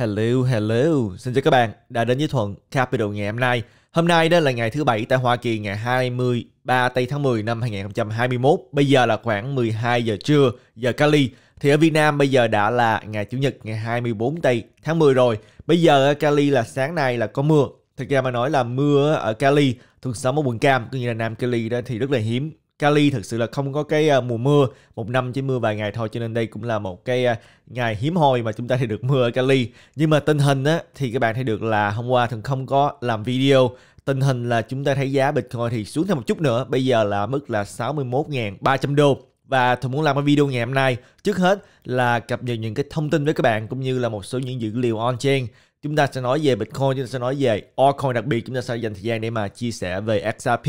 Hello, hello. Xin chào các bạn đã đến với Thuận Capital ngày hôm nay. Hôm nay đó là ngày thứ Bảy tại Hoa Kỳ ngày 23 tây tháng 10 năm 2021. Bây giờ là khoảng 12 giờ trưa, giờ Cali. Thì ở Việt Nam bây giờ đã là ngày Chủ nhật ngày 24 tây tháng 10 rồi. Bây giờ ở Cali là sáng nay là có mưa. Thực ra mà nói là mưa ở Cali thường thuộc ở quận Cam, cũng như là Nam Cali đó thì rất là hiếm Cali thực sự là không có cái ờ, mùa mưa một năm chỉ mưa vài ngày thôi cho nên đây cũng là một cái ờ, ngày hiếm hoi mà chúng ta thì được mưa ở Cali nhưng mà tình hình á, thì các bạn thấy được là hôm qua thường không có làm video tình hình là chúng ta thấy giá Bitcoin thì xuống thêm một chút nữa bây giờ là mức là 61.300 đô và tôi muốn làm cái video ngày hôm nay trước hết là cập nhật những cái thông tin với các bạn cũng như là một số những dữ liệu on-chain chúng ta sẽ nói về Bitcoin, chúng ta sẽ nói về Altcoin đặc biệt, chúng ta sẽ dành thời gian để mà chia sẻ về XRP,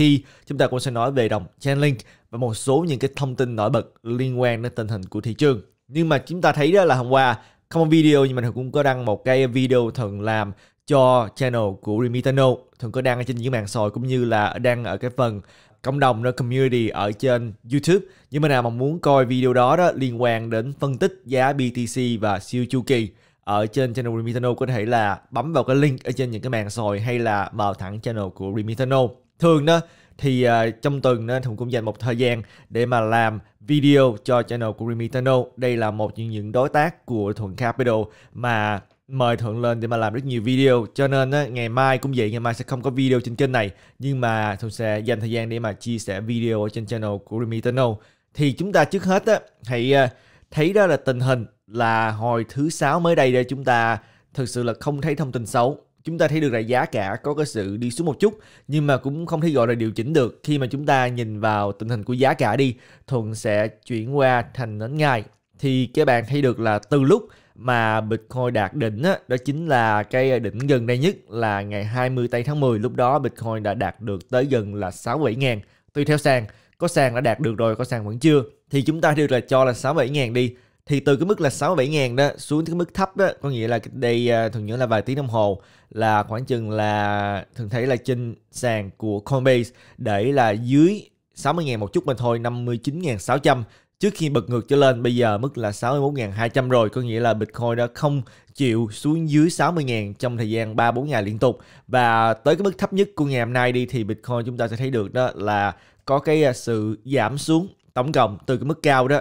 chúng ta cũng sẽ nói về đồng Chainlink và một số những cái thông tin nổi bật liên quan đến tình hình của thị trường. Nhưng mà chúng ta thấy đó là hôm qua không có video nhưng mà thường cũng có đăng một cái video thường làm cho channel của Remitano thường có đăng ở trên những mạng xã cũng như là đăng ở cái phần cộng đồng nó community ở trên YouTube. Nhưng mà nào mà muốn coi video đó đó liên quan đến phân tích giá BTC và siêu chu kỳ ở trên channel Remitano có thể là bấm vào cái link ở trên những cái mạng xã hội hay là vào thẳng channel của Remitano. Thường đó thì uh, trong tuần uh, Thùng cũng dành một thời gian để mà làm video cho channel của Remitano. Đây là một trong những đối tác của Thuận Capital mà mời Thuận lên để mà làm rất nhiều video cho nên á, ngày mai cũng vậy ngày mai sẽ không có video trên kênh này nhưng mà Thuận sẽ dành thời gian để mà chia sẻ video ở trên channel của Remitano thì chúng ta trước hết á, hãy à, thấy đó là tình hình là hồi thứ sáu mới đây đây chúng ta thực sự là không thấy thông tin xấu chúng ta thấy được là giá cả có cái sự đi xuống một chút nhưng mà cũng không thấy gọi là điều chỉnh được khi mà chúng ta nhìn vào tình hình của giá cả đi thuận sẽ chuyển qua thành nến ngày thì các bạn thấy được là từ lúc mà Bitcoin đạt đỉnh đó, đó chính là cái đỉnh gần đây nhất là ngày 20 tây tháng 10 lúc đó Bitcoin đã đạt được tới gần là 67 ngàn tùy theo sàn có sàn đã đạt được rồi có sàn vẫn chưa thì chúng ta được là cho là 67 ngàn đi thì từ cái mức là 67 ngàn đó xuống cái mức thấp đó có nghĩa là đây à, thường nhớ là vài tiếng đồng hồ là khoảng chừng là thường thấy là trên sàn của Coinbase để là dưới 60 ngàn một chút mà thôi 59.600 trước khi bật ngược trở lên bây giờ mức là 61.200 rồi có nghĩa là Bitcoin đã không chịu xuống dưới 60.000 trong thời gian 3-4 ngày liên tục và tới cái mức thấp nhất của ngày hôm nay đi thì Bitcoin chúng ta sẽ thấy được đó là có cái à, sự giảm xuống tổng cộng từ cái mức cao đó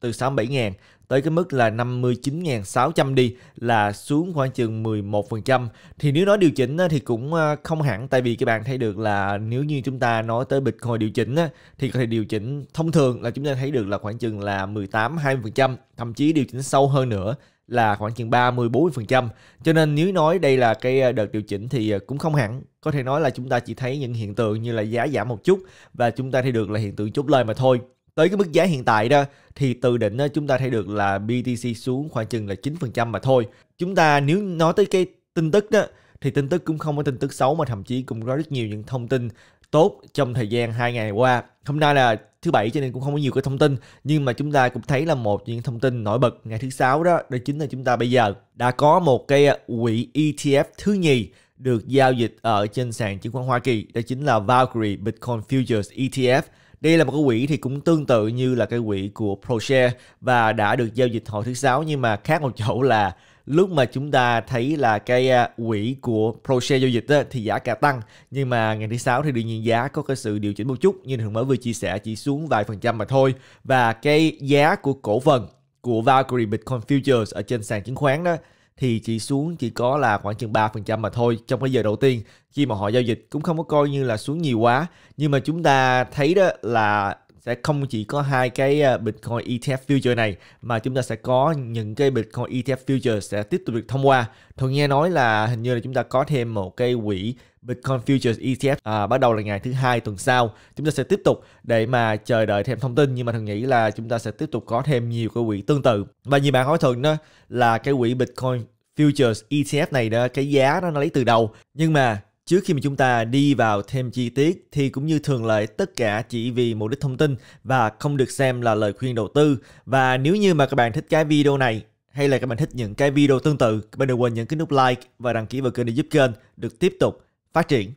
từ 67 ngàn tới cái mức là 59.600 đi là xuống khoảng chừng 11%. Thì nếu nói điều chỉnh thì cũng à, không hẳn tại vì các bạn thấy được là nếu như chúng ta nói tới bịch hồi điều chỉnh thì có thể điều chỉnh thông thường là chúng ta thấy được là khoảng chừng là 18 20%, thậm chí điều chỉnh sâu hơn nữa là khoảng chừng 30 40%. Cho nên nếu nói đây là cái ờ, đợt điều chỉnh thì ờ, cũng không hẳn. Có thể nói là chúng ta chỉ thấy những hiện tượng như là giá giảm một chút và chúng ta thấy được là hiện tượng chốt lời mà thôi. Tới cái mức giá hiện tại đó thì từ đỉnh đó, chúng ta thấy được là BTC xuống khoảng chừng là 9% mà thôi. Chúng ta nếu nói tới cái tin tức đó thì tin tức cũng không có tin tức xấu mà thậm chí cũng có rất nhiều những thông tin tốt trong thời gian hai ngày qua hôm nay là thứ bảy cho nên cũng không có nhiều cái thông tin nhưng mà chúng ta cũng thấy là một những thông tin nổi bật ngày thứ sáu đó đó chính là chúng ta bây giờ đã có một cái à, quỹ ETF thứ nhì được giao dịch ở trên sàn chứng khoán Hoa Kỳ đó chính là Valkyrie Bitcoin Futures ETF đây là một cái quỹ thì cũng tương tự như là cái quỹ của ProShare và đã được giao dịch hồi thứ sáu nhưng mà khác một chỗ là lúc mà chúng ta thấy là cái à, quỹ của Proshare giao dịch á, thì giá cả tăng nhưng mà ngày thứ sáu thì đương nhiên giá có cái sự điều chỉnh một chút như thường mới vừa chia sẻ chỉ xuống vài phần trăm mà thôi và cái giá của cổ phần của Valkyrie Bitcoin Futures ở trên sàn chứng khoán đó thì chỉ xuống chỉ có là khoảng chừng 3% mà thôi trong cái giờ đầu tiên khi mà họ giao dịch cũng không có coi như là xuống nhiều quá nhưng mà chúng ta thấy đó là sẽ không chỉ có hai cái à, Bitcoin ETF future này mà chúng ta sẽ có những cái Bitcoin ETF future sẽ tiếp tục được thông qua. Thuận nghe nói là hình như là chúng ta có thêm một cái quỹ Bitcoin Futures ETF à, bắt đầu là ngày thứ hai tuần sau chúng ta sẽ tiếp tục để mà chờ đợi thêm thông tin nhưng mà thường nghĩ là chúng ta sẽ tiếp tục có thêm nhiều cái quỹ tương tự và như bạn hỏi thường đó là cái quỹ Bitcoin Futures ETF này đó cái giá đó, nó lấy từ đầu nhưng mà Trước khi mà chúng ta đi vào thêm chi tiết thì cũng như thường lệ tất cả chỉ vì mục đích thông tin và không được xem là lời khuyên đầu tư. Và nếu như mà các bạn thích cái video này hay là các bạn thích những cái video tương tự, các bạn đừng quên nhấn cái nút like và đăng ký vào kênh để giúp kênh được tiếp tục phát triển.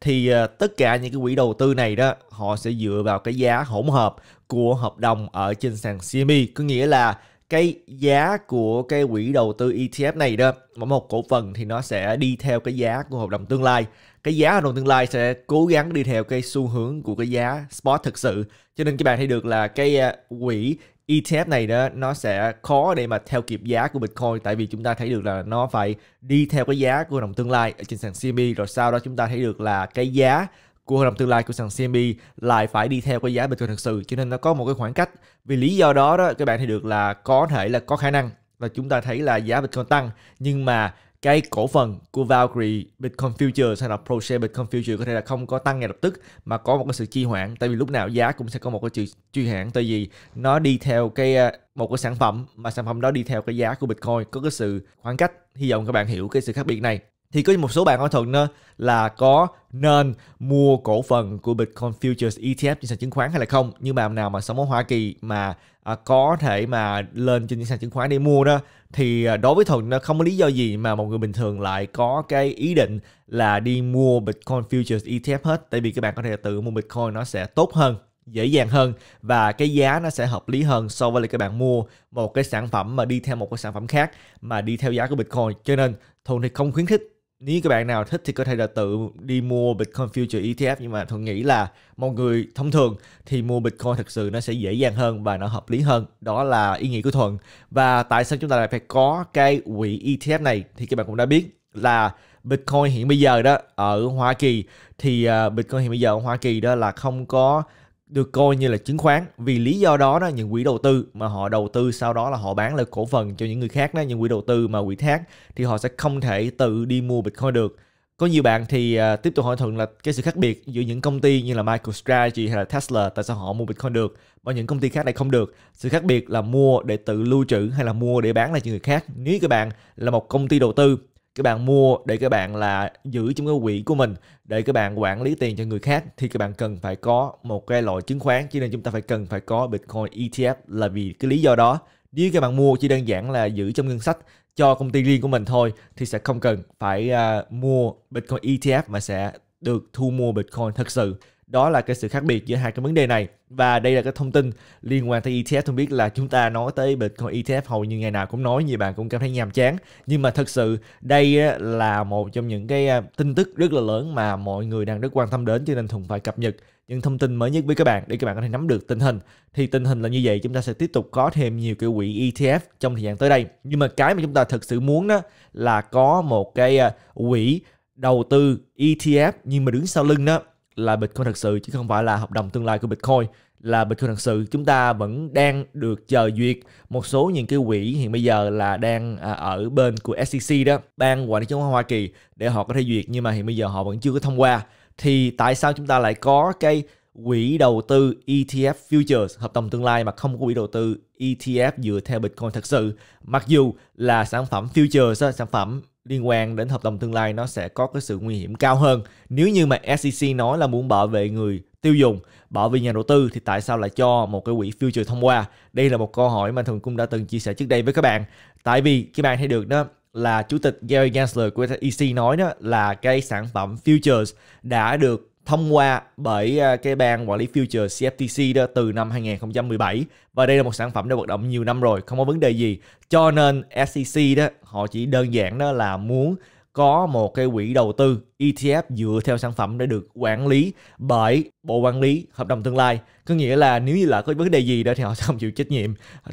Thì ờ, tất cả những cái quỹ đầu tư này đó, họ sẽ dựa vào cái giá hỗn hợp của hợp đồng ở trên sàn CME, có nghĩa là cái giá của cái quỹ đầu tư ETF này đó mỗi một cổ phần thì nó sẽ đi theo cái giá của hợp đồng tương lai cái giá hợp đồng tương lai sẽ cố gắng đi theo cái xu hướng của cái giá spot thực sự cho nên các bạn thấy được là cái à, quỹ ETF này đó nó sẽ khó để mà theo kịp giá của Bitcoin tại vì chúng ta thấy được là nó phải đi theo cái giá của đồng tương lai ở trên sàn CME rồi sau đó chúng ta thấy được là cái giá của hội đồng tương lai của sàn CMB lại phải đi theo cái giá Bitcoin thực sự cho nên nó có một cái khoảng cách vì lý do đó đó các bạn thì được là có thể là có khả năng và chúng ta thấy là giá Bitcoin tăng nhưng mà cái cổ phần của Valkyrie Bitcoin Future hay là ProShare Bitcoin Future có thể là không có tăng ngay lập tức mà có một cái sự chi hoãn tại vì lúc nào giá cũng sẽ có một cái sự truy hoãn tại vì nó đi theo cái à, một cái sản phẩm mà sản phẩm đó đi theo cái giá của Bitcoin có cái sự khoảng cách hy vọng các bạn hiểu cái sự khác biệt này thì có một số bạn hỏi thuận nữa là có nên mua cổ phần của Bitcoin Futures ETF trên sàn chứng khoán hay là không nhưng mà nào mà sống ở Hoa Kỳ mà à, có thể mà lên trên sàn chứng khoán để mua đó thì à, đối với thuận nó không có lý do gì mà một người bình thường lại có cái ý định là đi mua Bitcoin Futures ETF hết tại vì các bạn có thể tự mua Bitcoin nó sẽ tốt hơn dễ dàng hơn và cái giá nó sẽ hợp lý hơn so với lại các bạn mua một cái sản phẩm mà đi theo một cái sản phẩm khác mà đi theo giá của Bitcoin cho nên thường thì không khuyến khích nếu các bạn nào thích thì có thể là tự đi mua Bitcoin Future ETF nhưng mà Thuận nghĩ là mọi người thông thường thì mua Bitcoin thật sự nó sẽ dễ dàng hơn và nó hợp lý hơn. Đó là ý nghĩ của Thuận. Và tại sao chúng ta lại phải có cái quỹ ETF này thì các bạn cũng đã biết là Bitcoin hiện bây giờ đó ở Hoa Kỳ thì ờ, Bitcoin hiện bây giờ ở Hoa Kỳ đó là không có được coi như là chứng khoán vì lý do đó đó những quỹ đầu tư mà họ đầu tư sau đó là họ bán lại cổ phần cho những người khác đó những quỹ đầu tư mà quỹ thác thì họ sẽ không thể tự đi mua bitcoin được có nhiều bạn thì uh, tiếp tục hỏi thuận là cái sự khác biệt giữa những công ty như là MicroStrategy hay là Tesla tại sao họ mua Bitcoin được và những công ty khác lại không được sự khác biệt là mua để tự lưu trữ hay là mua để bán lại cho người khác nếu các bạn là một công ty đầu tư các bạn mua để các bạn là giữ trong cái quỹ của mình để các bạn quản lý tiền cho người khác thì các bạn cần phải có một cái loại chứng khoán cho nên chúng ta phải cần phải có Bitcoin ETF là vì cái lý do đó nếu các bạn mua chỉ đơn giản là giữ trong ngân sách cho công ty riêng của mình thôi thì sẽ không cần phải uh, mua Bitcoin ETF mà sẽ được thu mua Bitcoin thật sự đó là cái sự khác biệt giữa hai cái vấn đề này và đây là cái thông tin liên quan tới ETF tôi biết là chúng ta nói tới Bitcoin ETF hầu như ngày nào cũng nói nhiều bạn cũng cảm thấy nhàm chán nhưng mà thật sự đây là một trong những cái à, tin tức rất là lớn mà mọi người đang rất quan tâm đến cho nên Thùng phải cập nhật những thông tin mới nhất với các bạn để các bạn có thể nắm được tình hình thì tình hình là như vậy chúng ta sẽ tiếp tục có thêm nhiều cái quỹ ETF trong thời gian tới đây nhưng mà cái mà chúng ta thực sự muốn đó là có một cái à, quỹ đầu tư ETF nhưng mà đứng sau lưng đó là Bitcoin thật sự chứ không phải là hợp đồng tương lai của Bitcoin là Bitcoin thật sự chúng ta vẫn đang được chờ duyệt một số những cái quỹ hiện bây giờ là đang à, ở bên của SEC đó ban quản lý chứng khoán Hoa Kỳ để họ có thể duyệt nhưng mà hiện bây giờ họ vẫn chưa có thông qua thì tại sao chúng ta lại có cái quỹ đầu tư ETF futures hợp đồng tương lai mà không có quỹ đầu tư ETF dựa theo Bitcoin thật sự mặc dù là sản phẩm futures sản phẩm liên quan đến hợp đồng tương lai nó sẽ có cái sự nguy hiểm cao hơn. Nếu như mà SEC nói là muốn bảo vệ người tiêu dùng, bảo vệ nhà đầu tư thì tại sao lại cho một cái quỹ future thông qua? Đây là một câu hỏi mà Thường cũng đã từng chia sẻ trước đây với các bạn. Tại vì các bạn thấy được đó là chủ tịch Gary Gensler của SEC nói đó là cái sản phẩm futures đã được thông qua bởi à, cái ban quản lý future CFTC đó từ năm 2017 và đây là một sản phẩm đã hoạt động nhiều năm rồi không có vấn đề gì cho nên SEC đó họ chỉ đơn giản đó là muốn có một cái quỹ đầu tư ETF dựa theo sản phẩm để được quản lý bởi bộ quản lý hợp đồng tương lai. Có nghĩa là nếu như là có vấn đề gì đó thì họ sẽ không chịu trách nhiệm.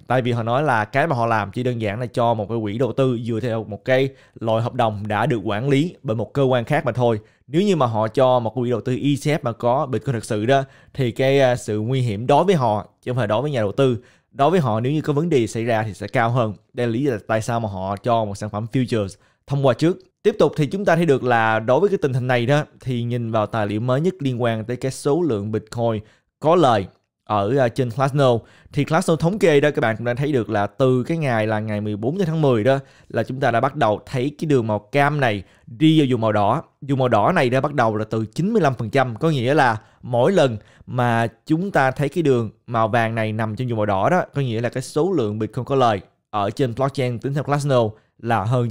Tại vì họ nói là cái mà họ làm chỉ đơn giản là cho một cái quỹ đầu tư dựa theo một cái loại hợp đồng đã được quản lý bởi một cơ quan khác mà thôi. Nếu như mà họ cho một quỹ đầu tư ETF mà có Bitcoin thực sự đó thì cái à, sự nguy hiểm đối với họ chứ không phải đối với nhà đầu tư đối với họ nếu như có vấn đề xảy ra thì sẽ cao hơn. Đây là lý do tại sao mà họ cho một sản phẩm futures thông qua trước Tiếp tục thì chúng ta thấy được là đối với cái tình hình này đó thì nhìn vào tài liệu mới nhất liên quan tới cái số lượng Bitcoin có lời ở à, trên Glassnode thì Glassnode thống kê đó các bạn cũng đã thấy được là từ cái ngày là ngày 14 tháng 10 đó là chúng ta đã bắt đầu thấy cái đường màu cam này đi vào vùng màu đỏ. Vùng màu đỏ này đã bắt đầu là từ 95% có nghĩa là mỗi lần mà chúng ta thấy cái đường màu vàng này nằm trên vùng màu đỏ đó có nghĩa là cái số lượng Bitcoin có lời ở trên blockchain tính theo Glassnode là hơn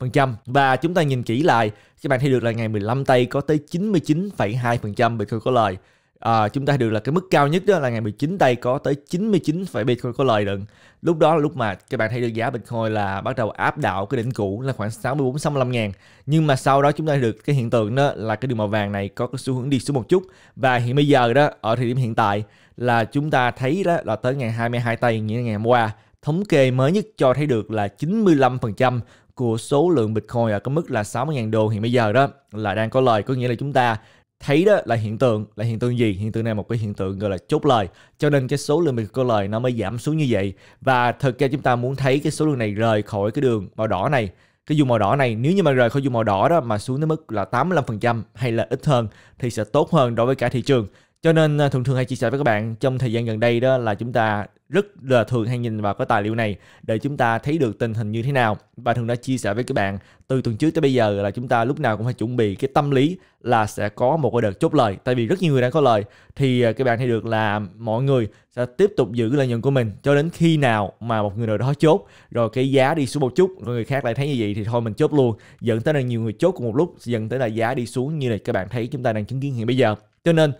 95%. Và chúng ta nhìn kỹ lại, các bạn thấy được là ngày 15 tây có tới 99,2% Bitcoin có lời. À, chúng ta được là cái mức cao nhất đó là ngày 19 tây có tới 99, Bitcoin có lời được Lúc đó là lúc mà các bạn thấy được giá Bitcoin là bắt đầu áp đảo cái đỉnh cũ là khoảng 64 65 ngàn. Nhưng mà sau đó chúng ta được cái hiện tượng đó là cái đường màu vàng này có cái xu hướng đi xuống một chút. Và hiện bây giờ đó, ở thời điểm hiện tại là chúng ta thấy đó là tới ngày 22 tây nghĩa là ngày hôm qua Thống kê mới nhất cho thấy được là 95% của số lượng Bitcoin ở cái mức là 60.000 đô hiện bây giờ đó là đang có lời, có nghĩa là chúng ta thấy đó là hiện tượng là hiện tượng gì hiện tượng này một cái hiện tượng gọi là chốt lời cho nên cái số lượng bitcoin lời nó mới giảm xuống như vậy và thực ra chúng ta muốn thấy cái số lượng này rời khỏi cái đường màu đỏ này cái vùng màu đỏ này nếu như mà rời khỏi vùng màu đỏ đó mà xuống tới mức là 85% hay là ít hơn thì sẽ tốt hơn đối với cả thị trường cho nên à, thường thường hay chia sẻ với các bạn trong thời gian gần đây đó là chúng ta rất là thường hay nhìn vào cái tài liệu này để chúng ta thấy được tình hình như thế nào và thường đã chia sẻ với các bạn từ tuần trước tới bây giờ là chúng ta lúc nào cũng phải chuẩn bị cái tâm lý là sẽ có một cái đợt chốt lời tại vì rất nhiều người đã có lời thì à, các bạn thấy được là mọi người sẽ tiếp tục giữ lợi nhuận của mình cho đến khi nào mà một người nào đó chốt rồi cái giá đi xuống một chút rồi người khác lại thấy như vậy thì thôi mình chốt luôn dẫn tới là nhiều người chốt cùng một lúc dẫn tới là giá đi xuống như là các bạn thấy chúng ta đang chứng kiến hiện bây giờ cho nên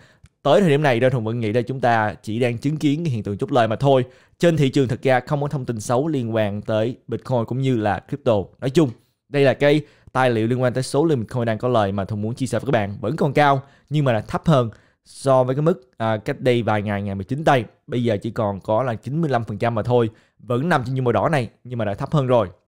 tới thời điểm này đơn thuần vẫn nghĩ là chúng ta chỉ đang chứng kiến cái hiện tượng chút lời mà thôi trên thị trường thực ra không có thông tin xấu liên quan tới bitcoin cũng như là crypto nói chung đây là cái tài liệu liên quan tới số lượng bitcoin đang có lời mà thuần muốn chia sẻ với các bạn vẫn còn cao nhưng mà là thấp hơn so với cái mức à, cách đây vài ngày ngày 19 tây bây giờ chỉ còn có là 95% mà thôi vẫn nằm trên như màu đỏ này nhưng mà đã thấp hơn rồi